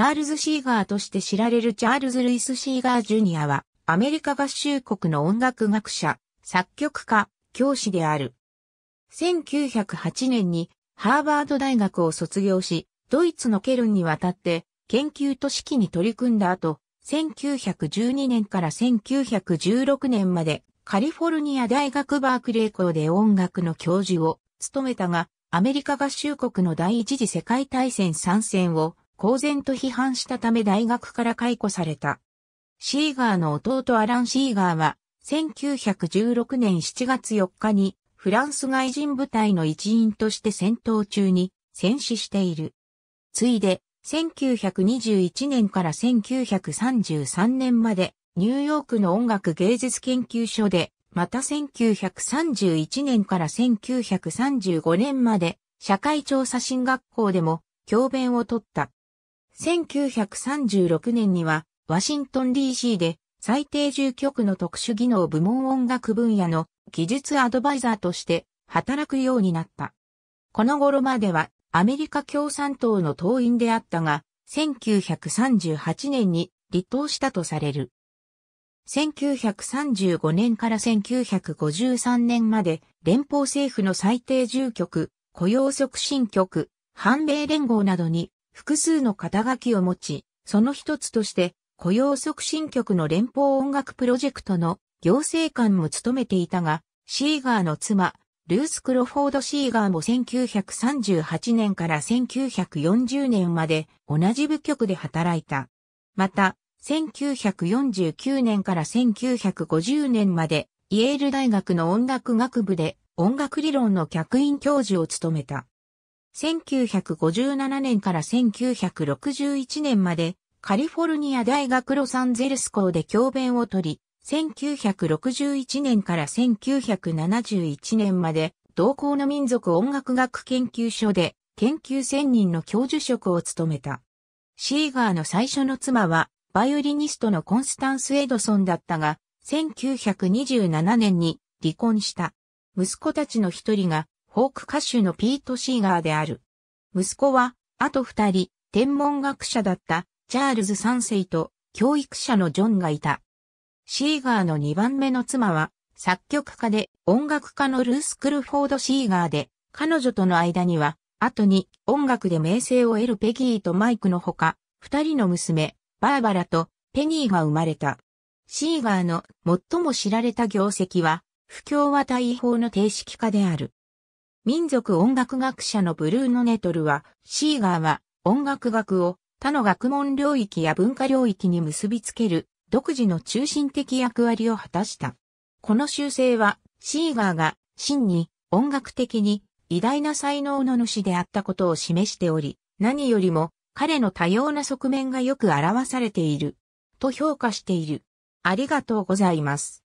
チャールズ・シーガーとして知られるチャールズ・ルイス・シーガー・ジュニアは、アメリカ合衆国の音楽学者、作曲家、教師である。1908年にハーバード大学を卒業し、ドイツのケルンに渡って研究と指揮に取り組んだ後、1912年から1916年までカリフォルニア大学バークレー校で音楽の教授を務めたが、アメリカ合衆国の第一次世界大戦参戦を公然と批判したため大学から解雇された。シーガーの弟アラン・シーガーは、1916年7月4日に、フランス外人部隊の一員として戦闘中に戦死している。ついで、1921年から1933年まで、ニューヨークの音楽芸術研究所で、また1931年から1935年まで、社会調査新学校でも、教鞭を取った。1936年には、ワシントン DC で最低住局の特殊技能部門音楽分野の技術アドバイザーとして働くようになった。この頃まではアメリカ共産党の党員であったが、1938年に離党したとされる。1935年から1953年まで連邦政府の最低住局、雇用促進局、反米連合などに複数の肩書きを持ち、その一つとして雇用促進局の連邦音楽プロジェクトの行政官も務めていたが、シーガーの妻、ルース・クロフォード・シーガーも1938年から1940年まで同じ部局で働いた。また、1949年から1950年までイェール大学の音楽学部で音楽理論の客員教授を務めた。1957年から1961年までカリフォルニア大学ロサンゼルス校で教鞭をとり、1961年から1971年まで同校の民族音楽学研究所で研究専任の教授職を務めた。シーガーの最初の妻はバイオリニストのコンスタンス・エドソンだったが、1927年に離婚した。息子たちの一人がフォーク歌手のピート・シーガーである。息子は、あと二人、天文学者だったチャールズ三世と教育者のジョンがいた。シーガーの二番目の妻は、作曲家で音楽家のルース・クルフォード・シーガーで、彼女との間には、後に音楽で名声を得るペギーとマイクのほか、二人の娘、バーバラとペニーが生まれた。シーガーの最も知られた業績は、不協和対法の定式化である。民族音楽学者のブルーノ・ネトルは、シーガーは音楽学を他の学問領域や文化領域に結びつける独自の中心的役割を果たした。この修正は、シーガーが真に音楽的に偉大な才能の主であったことを示しており、何よりも彼の多様な側面がよく表されている、と評価している。ありがとうございます。